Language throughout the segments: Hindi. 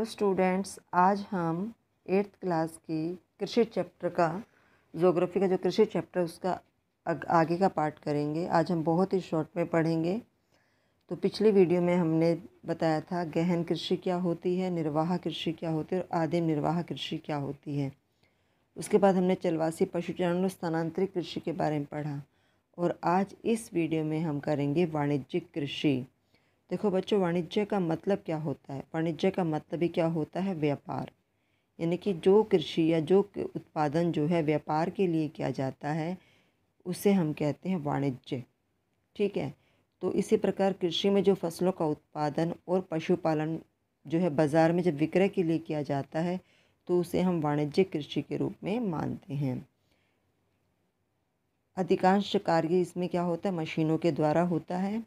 हेलो स्टूडेंट्स आज हम एट्थ क्लास की कृषि चैप्टर का जोग्राफी का जो कृषि चैप्टर उसका आगे का पार्ट करेंगे आज हम बहुत ही शॉर्ट में पढ़ेंगे तो पिछली वीडियो में हमने बताया था गहन कृषि क्या होती है निर्वाह कृषि क्या होती है और आदिम निर्वाह कृषि क्या होती है उसके बाद हमने चलवासी पशुचारण और स्थानांतरित कृषि के बारे में पढ़ा और आज इस वीडियो में हम करेंगे वाणिज्यिक कृषि देखो बच्चों वाणिज्य का मतलब क्या होता है वाणिज्य का मतलब ही क्या होता है व्यापार यानी कि जो कृषि या जो उत्पादन जो है व्यापार के लिए किया जाता है उसे हम कहते हैं वाणिज्य ठीक है तो इसी प्रकार कृषि में जो फसलों का उत्पादन और पशुपालन जो है बाज़ार में जब विक्रय के लिए किया जाता है तो उसे हम वाणिज्य कृषि के रूप में मानते हैं अधिकांश कार्य इसमें क्या होता है मशीनों के द्वारा होता है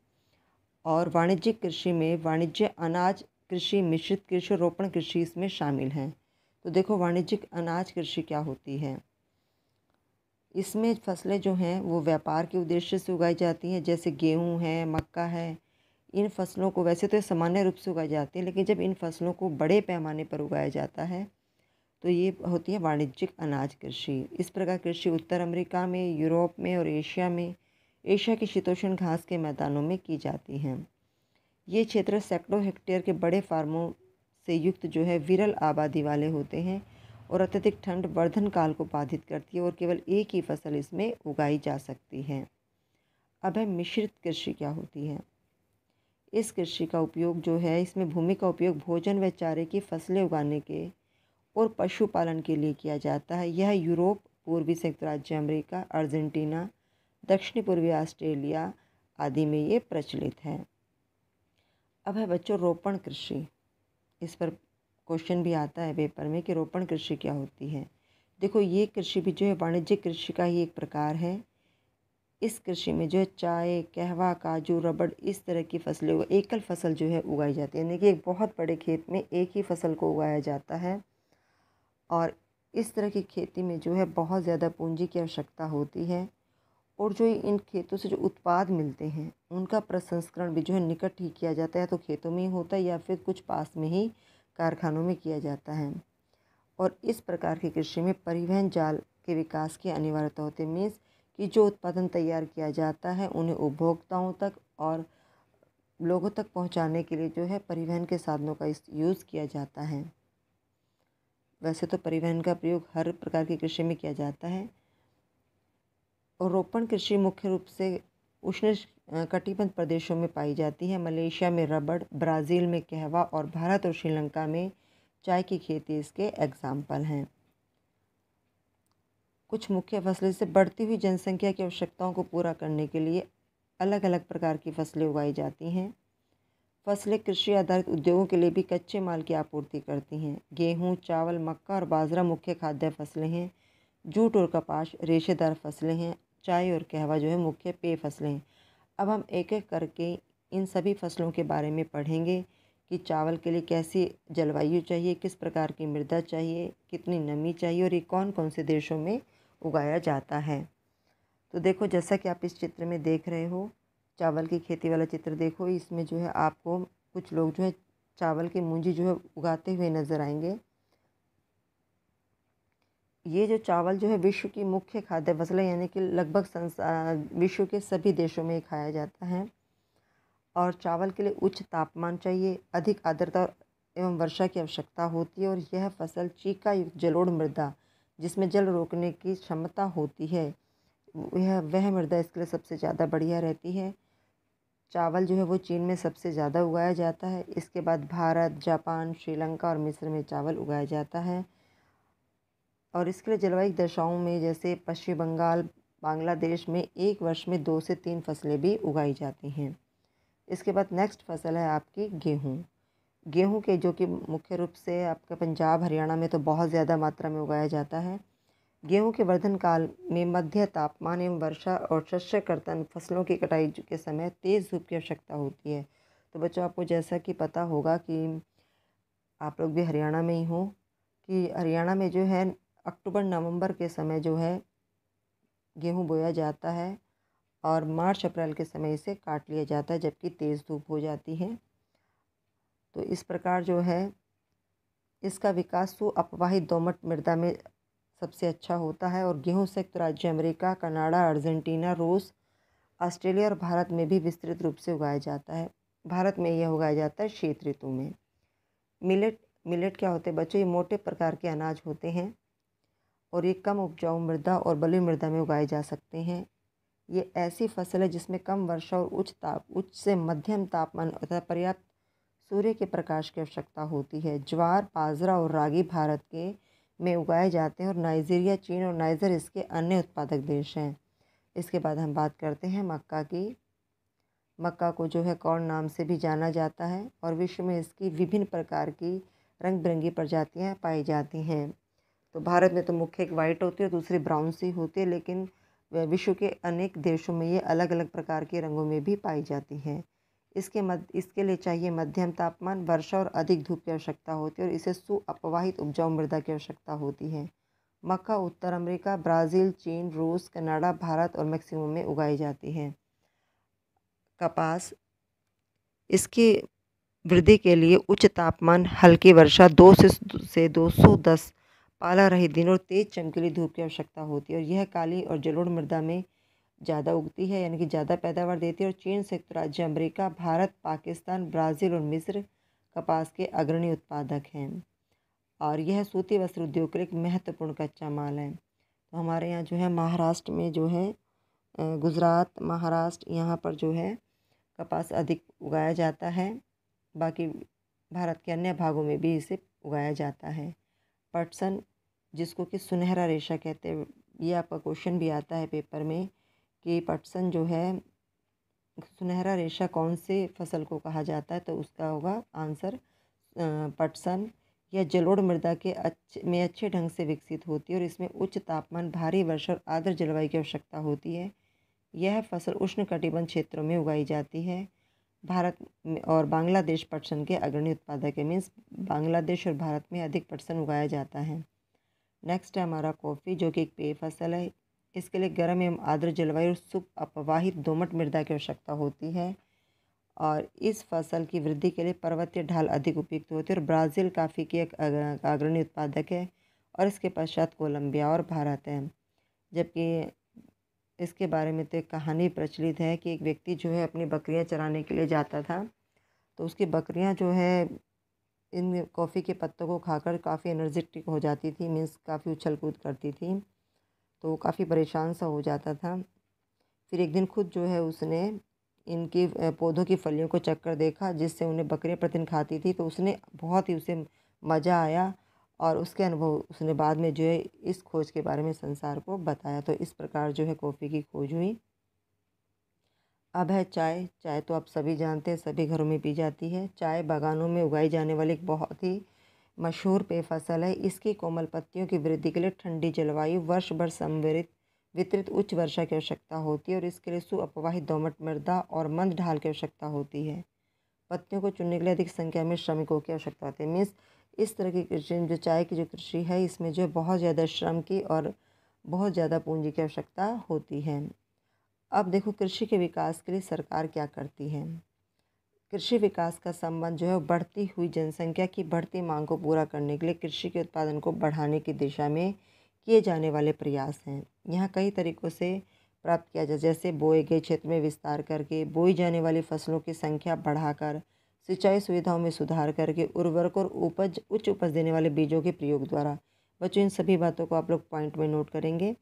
और वाणिज्यिक कृषि में वाणिज्य अनाज कृषि मिश्रित कृषि रोपण कृषि इसमें शामिल हैं तो देखो वाणिज्यिक अनाज कृषि क्या होती है इसमें फसलें जो हैं वो व्यापार के उद्देश्य से उगाई जाती हैं जैसे गेहूँ है मक्का है इन फसलों को वैसे तो सामान्य रूप से उगाई जाती है लेकिन जब इन फसलों को बड़े पैमाने पर उगाया जाता है तो ये होती है वाणिज्यिक अनाज कृषि इस प्रकार कृषि उत्तर अमेरिका में यूरोप में और एशिया में एशिया के शीतोष्ण घास के मैदानों में की जाती हैं ये क्षेत्र सैकड़ों हेक्टेयर के बड़े फार्मों से युक्त जो है विरल आबादी वाले होते हैं और अत्यधिक ठंड वर्धन काल को बाधित करती है और केवल एक ही फसल इसमें उगाई जा सकती है अब है मिश्रित कृषि क्या होती है इस कृषि का उपयोग जो है इसमें भूमि का उपयोग भोजन व चारे की फसलें उगाने के और पशुपालन के लिए किया जाता है यह यूरोप पूर्वी संयुक्त राज्य अमेरिका अर्जेंटीना दक्षिण पूर्वी ऑस्ट्रेलिया आदि में ये प्रचलित है अब है बच्चों रोपण कृषि इस पर क्वेश्चन भी आता है पेपर में कि रोपण कृषि क्या होती है देखो ये कृषि भी जो है वाणिज्यिक कृषि का ही एक प्रकार है इस कृषि में जो है चाय कहवा काजू रबड़ इस तरह की फसलें एकल फसल जो है उगाई जाती है यानी कि एक बहुत बड़े खेत में एक ही फसल को उगाया जाता है और इस तरह की खेती में जो है बहुत ज़्यादा पूंजी की आवश्यकता होती है और जो इन खेतों से जो उत्पाद मिलते हैं उनका प्रसंस्करण भी जो है निकट ही किया जाता है तो खेतों में ही होता है या फिर कुछ पास में ही कारखानों में किया जाता है और इस प्रकार की कृषि में परिवहन जाल के विकास की अनिवार्यता होती है मीन्स कि जो उत्पादन तैयार किया जाता है उन्हें उपभोक्ताओं तक और लोगों तक पहुंचाने के लिए जो है परिवहन के साधनों का यूज़ किया जाता है वैसे तो परिवहन का प्रयोग हर प्रकार की कृषि में किया जाता है और रोपण कृषि मुख्य रूप से उष्ण कटिबंध प्रदेशों में पाई जाती है मलेशिया में रबड़ ब्राज़ील में कहवा और भारत और श्रीलंका में चाय की खेती इसके एग्जाम्पल हैं कुछ मुख्य फसलें से बढ़ती हुई जनसंख्या की आवश्यकताओं को पूरा करने के लिए अलग अलग प्रकार की फसलें उगाई जाती हैं फसलें कृषि आधारित उद्योगों के लिए भी कच्चे माल की आपूर्ति करती हैं गेहूँ चावल मक्का और बाजरा मुख्य खाद्य फसलें हैं जूट और कपास रेशेदार फसलें हैं चाय और कहवा जो है मुख्य पेय फसलें अब हम एक एक करके इन सभी फसलों के बारे में पढ़ेंगे कि चावल के लिए कैसी जलवायु चाहिए किस प्रकार की मृदा चाहिए कितनी नमी चाहिए और ये कौन कौन से देशों में उगाया जाता है तो देखो जैसा कि आप इस चित्र में देख रहे हो चावल की खेती वाला चित्र देखो इसमें जो है आपको कुछ लोग जो है चावल की मूंजी जो है उगाते हुए नज़र आएंगे ये जो चावल जो है विश्व की मुख्य खाद्य फसल है यानी कि लगभग संसार विश्व के सभी देशों में खाया जाता है और चावल के लिए उच्च तापमान चाहिए अधिक आर्द्रता एवं वर्षा की आवश्यकता होती है और यह फसल चीका युक्त जलोढ़ मृदा जिसमें जल रोकने की क्षमता होती है यह वह मृदा इसके लिए सबसे ज़्यादा बढ़िया रहती है चावल जो है वो चीन में सबसे ज़्यादा उगाया जाता है इसके बाद भारत जापान श्रीलंका और मिस्र में चावल उगाया जाता है और इसके लिए जलवायु दशाओं में जैसे पश्चिम बंगाल बांग्लादेश में एक वर्ष में दो से तीन फसलें भी उगाई जाती हैं इसके बाद नेक्स्ट फसल है आपकी गेहूँ गेहूँ के जो कि मुख्य रूप से आपका पंजाब हरियाणा में तो बहुत ज़्यादा मात्रा में उगाया जाता है गेहूँ के वर्धन काल में मध्य तापमान एवं वर्षा और शस्य कर्तन फसलों की कटाई के समय तेज़ धूप की आवश्यकता होती है तो बच्चों आपको जैसा कि पता होगा कि आप लोग भी हरियाणा में ही हों कि हरियाणा में जो है अक्टूबर नवंबर के समय जो है गेहूँ बोया जाता है और मार्च अप्रैल के समय इसे काट लिया जाता है जबकि तेज़ धूप हो जाती है तो इस प्रकार जो है इसका विकास सु तो अपवाहित दोमट मृदा में सबसे अच्छा होता है और गेहूँ संयुक्त राज्य अमेरिका कनाडा अर्जेंटीना रूस ऑस्ट्रेलिया और भारत में भी विस्तृत रूप से उगाया जाता है भारत में यह उगाया जाता है शीत ऋतु में मिलेट मिलेट क्या होते हैं बच्चों ये मोटे प्रकार के अनाज होते हैं और ये कम उपजाऊ मृदा और बलुई मृदा में उगाए जा सकते हैं ये ऐसी फसल है जिसमें कम वर्षा और उच्च ताप उच्च से मध्यम तापमान तथा पर्याप्त सूर्य के प्रकाश की आवश्यकता होती है ज्वार बाजरा और रागी भारत के में उगाए जाते हैं और नाइजीरिया चीन और नाइजर इसके अन्य उत्पादक देश हैं इसके बाद हम बात करते हैं मक्का की मक्का को जो है कौन नाम से भी जाना जाता है और विश्व में इसकी विभिन्न प्रकार की रंग बिरंगी प्रजातियाँ पाई जाती हैं तो भारत में तो मुख्य एक वाइट होती है दूसरी ब्राउन सी होती है लेकिन विश्व के अनेक देशों में ये अलग अलग प्रकार के रंगों में भी पाई जाती है इसके मध्य इसके लिए चाहिए मध्यम तापमान वर्षा और अधिक धूप की आवश्यकता होती है और इसे सुअपवाहित उपजाऊ मृदा की आवश्यकता होती है मक्का उत्तर अमेरिका ब्राज़ील चीन रूस कनाडा भारत और मैक्सिको में उगाई जाती है कपास इसकी वृद्धि के लिए उच्च तापमान हल्की वर्षा दो से दो सौ दस पाला रहित दिन और तेज चमकीली धूप की आवश्यकता होती है और यह काली और जलोढ़ मृदा में ज़्यादा उगती है यानी कि ज़्यादा पैदावार देती है और चीन संयुक्त राज्य अमेरिका भारत पाकिस्तान ब्राज़ील और मिस्र कपास के अग्रणी उत्पादक हैं और यह सूती वस्त्र उद्योग के लिए एक महत्वपूर्ण कच्चा माल है तो हमारे यहाँ जो है महाराष्ट्र में जो है गुजरात महाराष्ट्र यहाँ पर जो है कपास अधिक उगाया जाता है बाकी भारत के अन्य भागों में भी इसे उगाया जाता है पटसन जिसको कि सुनहरा रेशा कहते हैं ये आपका क्वेश्चन भी आता है पेपर में कि पटसन जो है सुनहरा रेशा कौन से फसल को कहा जाता है तो उसका होगा आंसर पटसन यह जलोढ़ मृदा के अच्छे में अच्छे ढंग से विकसित होती है और इसमें उच्च तापमान भारी वर्षा और आर्द्र जलवायु की आवश्यकता होती है यह फसल उष्ण कटिबंध क्षेत्रों में उगाई जाती है भारत और बांग्लादेश पटसन के अग्रणी उत्पादक है मीन्स बांग्लादेश और भारत में अधिक पटसन उगाया जाता है नेक्स्ट है हमारा कॉफ़ी जो कि एक पेय फसल है इसके लिए गर्म एवं आर्द्र जलवायु और सुख अपवाहित दोमट मृदा की आवश्यकता होती है और इस फसल की वृद्धि के लिए पर्वतीय ढाल अधिक उपयुक्त होती है और ब्राज़ील काफ़ी की एक अग्रणी उत्पादक है और इसके पश्चात कोलंबिया और भारत है जबकि इसके बारे में तो एक कहानी प्रचलित है कि एक व्यक्ति जो है अपनी बकरियां चराने के लिए जाता था तो उसकी बकरियां जो है इन कॉफ़ी के पत्तों को खाकर काफ़ी एनर्जेटिक हो जाती थी मीन्स काफ़ी उछल कूद करती थी तो काफ़ी परेशान सा हो जाता था फिर एक दिन खुद जो है उसने इनकी पौधों की फलियों को चक्कर देखा जिससे उन्हें बकरियाँ प्रतिदिन खाती थी तो उसने बहुत ही उसे मज़ा आया और उसके अनुभव उसने बाद में जो है इस खोज के बारे में संसार को बताया तो इस प्रकार जो है कॉफ़ी की खोज हुई अब है चाय चाय तो आप सभी जानते हैं सभी घरों में पी जाती है चाय बागानों में उगाई जाने वाली एक बहुत ही मशहूर पेय फसल है इसकी कोमल पत्तियों की वृद्धि के लिए ठंडी जलवायु वर्ष भर संवरित वितरित उच्च वर्षा की आवश्यकता होती है और इसके लिए सुअपवाहित दोमट मृदा और मंद ढाल की आवश्यकता होती है पत्तियों को चुनने के लिए अधिक संख्या में श्रमिकों की आवश्यकता होती है मीन्स इस तरह की कृषि जो चाय की जो कृषि है इसमें जो बहुत ज़्यादा श्रम की और बहुत ज़्यादा पूंजी की आवश्यकता होती है अब देखो कृषि के विकास के लिए सरकार क्या करती है कृषि विकास का संबंध जो है बढ़ती हुई जनसंख्या की बढ़ती मांग को पूरा करने के लिए कृषि के उत्पादन को बढ़ाने की दिशा में किए जाने वाले प्रयास हैं यहाँ कई तरीक़ों से प्राप्त किया जाए जैसे बोए गए क्षेत्र में विस्तार करके बोई जाने वाली फसलों की संख्या बढ़ाकर सिंचाई सुविधाओं में सुधार करके उर्वरक और उपज उच्च उपज देने वाले बीजों के प्रयोग द्वारा बच्चों इन सभी बातों को आप लोग पॉइंट में नोट करेंगे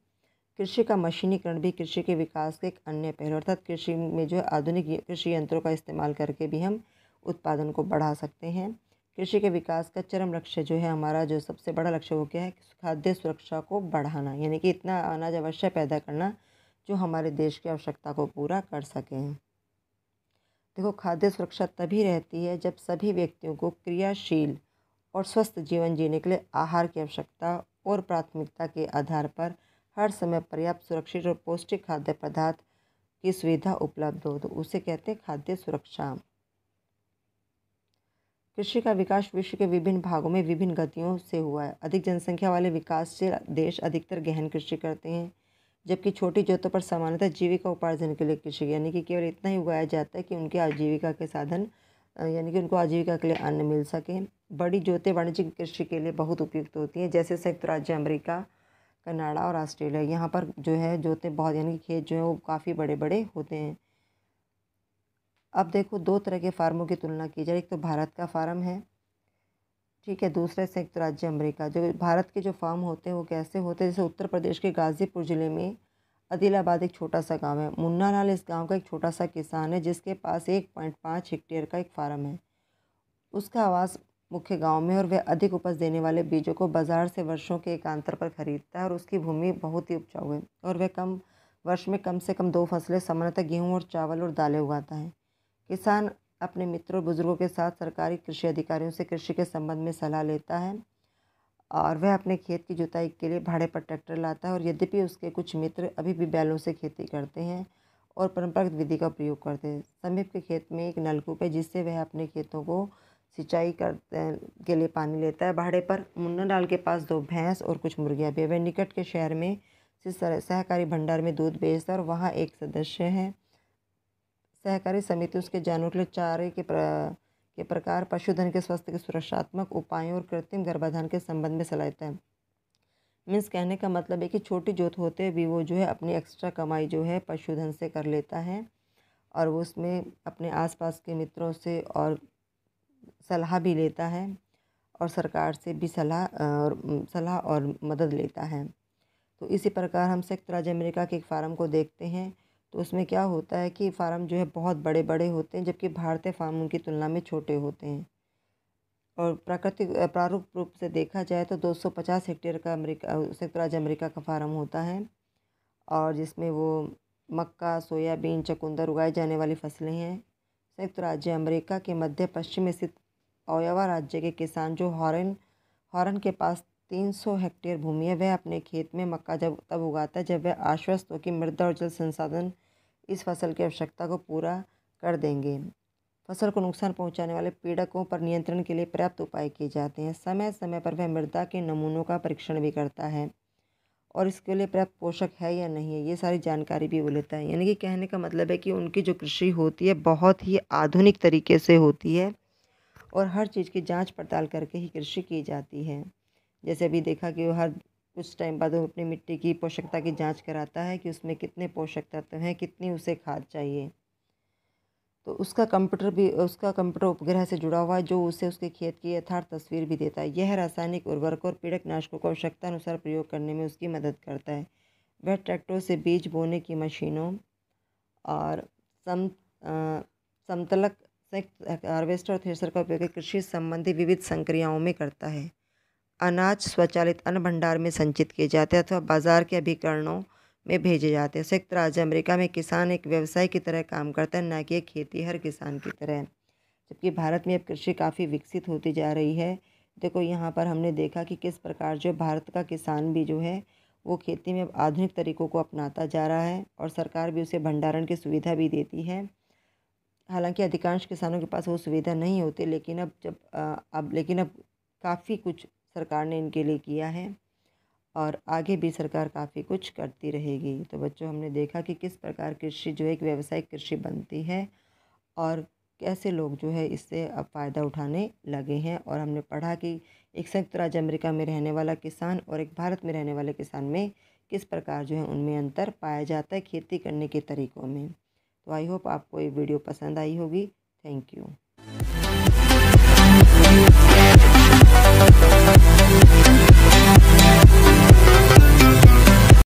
कृषि का मशीनीकरण भी कृषि के विकास के एक अन्य पहलू अर्थात कृषि में जो आधुनिक कृषि यंत्रों का इस्तेमाल करके भी हम उत्पादन को बढ़ा सकते हैं कृषि के विकास का चरम लक्ष्य जो है हमारा जो सबसे बड़ा लक्ष्य वो क्या है खाद्य सुरक्षा को बढ़ाना यानी कि इतना अनाज अवश्य पैदा करना जो हमारे देश की आवश्यकता को पूरा कर सकें देखो खाद्य सुरक्षा तभी रहती है जब सभी व्यक्तियों को क्रियाशील और स्वस्थ जीवन जीने के लिए आहार की आवश्यकता और प्राथमिकता के आधार पर हर समय पर्याप्त सुरक्षित और पौष्टिक खाद्य पदार्थ की सुविधा उपलब्ध हो तो उसे कहते हैं खाद्य सुरक्षा कृषि का विकास विश्व के विभिन्न भागों में विभिन्न गतियों से हुआ है अधिक जनसंख्या वाले विकासशील देश अधिकतर गहन कृषि करते हैं जबकि छोटी जोतों पर सामान्यतः जीविका उपार्जन के लिए कृषि यानी कि केवल इतना ही उगाया जाता है कि उनकी आजीविका के साधन यानी कि उनको आजीविका के लिए अन्न मिल सके बड़ी जोतें वाणिज्यिक कृषि के लिए बहुत उपयुक्त होती हैं जैसे संयुक्त राज्य अमेरिका कनाडा और ऑस्ट्रेलिया यहाँ पर जो है जोते बहुत यानी खेत जो है वो काफ़ी बड़े बड़े होते हैं अब देखो दो तरह के फार्मों की तुलना की जाए एक तो भारत का फार्म है ठीक है दूसरा संयुक्त तो राज्य अमेरिका जो भारत के जो फार्म होते हैं वो कैसे होते हैं जैसे उत्तर प्रदेश के गाज़ीपुर ज़िले में आदिलाबाद एक छोटा सा गांव है मुन्ना लाल इस गांव का एक छोटा सा किसान है जिसके पास एक पॉइंट पाँच हेक्टेयर का एक फार्म है उसका आवास मुख्य गांव में और वह अधिक उपज देने वाले बीजों को बाजार से वर्षों के एकांतर पर खरीदता है और उसकी भूमि बहुत ही उपजाऊ है और वह कम वर्ष में कम से कम दो फसलें सामान्यतः गेहूँ और चावल और दालें उगाता है किसान अपने मित्रों और बुजुर्गों के साथ सरकारी कृषि अधिकारियों से कृषि के संबंध में सलाह लेता है और वह अपने खेत की जुताई के लिए भाड़े पर ट्रैक्टर लाता है और यद्यपि उसके कुछ मित्र अभी भी बैलों से खेती करते हैं और परंपरागत विधि का प्रयोग करते हैं समीप के खेत में एक नलकूप है जिससे वह अपने खेतों को सिंचाई करते के लिए पानी लेता है भाड़े पर मुन्ना डाल के पास दो भैंस और कुछ मुर्गियाँ भी वह निकट के शहर में सहकारी भंडार में दूध बेचता और वहाँ एक सदस्य है सहकारी समिति उसके जानवर के लिए चारे के प्र, के प्रकार पशुधन के स्वास्थ्य के सुरक्षात्मक उपायों और कृत्रिम गर्भाधान के संबंध में सलाह देता है मीन्स कहने का मतलब है कि छोटी जोत होते भी वो जो है अपनी एक्स्ट्रा कमाई जो है पशुधन से कर लेता है और वो उसमें अपने आसपास के मित्रों से और सलाह भी लेता है और सरकार से भी सलाह और सलाह और मदद लेता है तो इसी प्रकार हम संयुक्त राज्य अमेरिका के एक फार्म को देखते हैं तो उसमें क्या होता है कि फार्म जो है बहुत बड़े बड़े होते हैं जबकि भारतीय फार्म उनकी तुलना में छोटे होते हैं और प्राकृतिक प्रारूप रूप से देखा जाए तो 250 हेक्टेयर का अमेरिका संयुक्त राज्य अमेरिका का फार्म होता है और जिसमें वो मक्का सोयाबीन चकुंदर उगाए जाने वाली फसलें हैं संयुक्त राज्य अमेरिका के मध्य पश्चिम स्थित ओयवा राज्य के किसान जो हॉरन हॉरन के पास 300 हेक्टेयर भूमि है वह अपने खेत में मक्का जब तब उगाता है जब वह आश्वस्त हो कि मृदा और जल संसाधन इस फसल की आवश्यकता को पूरा कर देंगे फसल को नुकसान पहुंचाने वाले पीड़कों पर नियंत्रण के लिए पर्याप्त उपाय किए जाते हैं समय समय पर वह मृदा के नमूनों का परीक्षण भी करता है और इसके लिए पर्याप्त पोषक है या नहीं है ये सारी जानकारी भी वो लेता है यानी कि कहने का मतलब है कि उनकी जो कृषि होती है बहुत ही आधुनिक तरीके से होती है और हर चीज़ की जांच पड़ताल करके ही कृषि की जाती है जैसे अभी देखा कि वो हर कुछ टाइम बाद वो अपनी मिट्टी की पोषकता की जांच कराता है कि उसमें कितने पोषक तत्व हैं कितनी उसे खाद चाहिए तो उसका कंप्यूटर भी उसका कंप्यूटर उपग्रह से जुड़ा हुआ है जो उसे उसके खेत की यथार्थ तस्वीर भी देता है यह रासायनिक उर्वरक और पीड़क नाशकों को आवश्यकता अनुसार प्रयोग करने में उसकी मदद करता है वह ट्रैक्टरों से बीज बोने की मशीनों और सम समतलक संयुक्त हार्वेस्टर और थ्रेसर का उपयोग कृषि संबंधी विविध संक्रियाओं में करता है अनाज स्वचालित अन्न भंडार में संचित किए जाते हैं अथवा बाजार के अभिकरणों में भेजे जाते हैं संयुक्त राज्य अमेरिका में किसान एक व्यवसाय की तरह काम करता है ना कि एक खेती हर किसान की तरह जबकि भारत में अब कृषि काफ़ी विकसित होती जा रही है देखो यहाँ पर हमने देखा कि किस प्रकार जो भारत का किसान भी जो है वो खेती में अब आधुनिक तरीकों को अपनाता जा रहा है और सरकार भी उसे भंडारण की सुविधा भी देती है हालांकि अधिकांश किसानों के पास वो सुविधा नहीं होती लेकिन अब जब अब लेकिन अब काफ़ी कुछ सरकार ने इनके लिए किया है और आगे भी सरकार काफ़ी कुछ करती रहेगी तो बच्चों हमने देखा कि किस प्रकार कृषि जो एक व्यावसायिक कृषि बनती है और कैसे लोग जो है इससे अब फ़ायदा उठाने लगे हैं और हमने पढ़ा कि एक संयुक्त राज्य अमेरिका में रहने वाला किसान और एक भारत में रहने वाले किसान में किस प्रकार जो है उनमें अंतर पाया जाता है खेती करने के तरीक़ों में तो आई होप आपको ये वीडियो पसंद आई होगी थैंक यू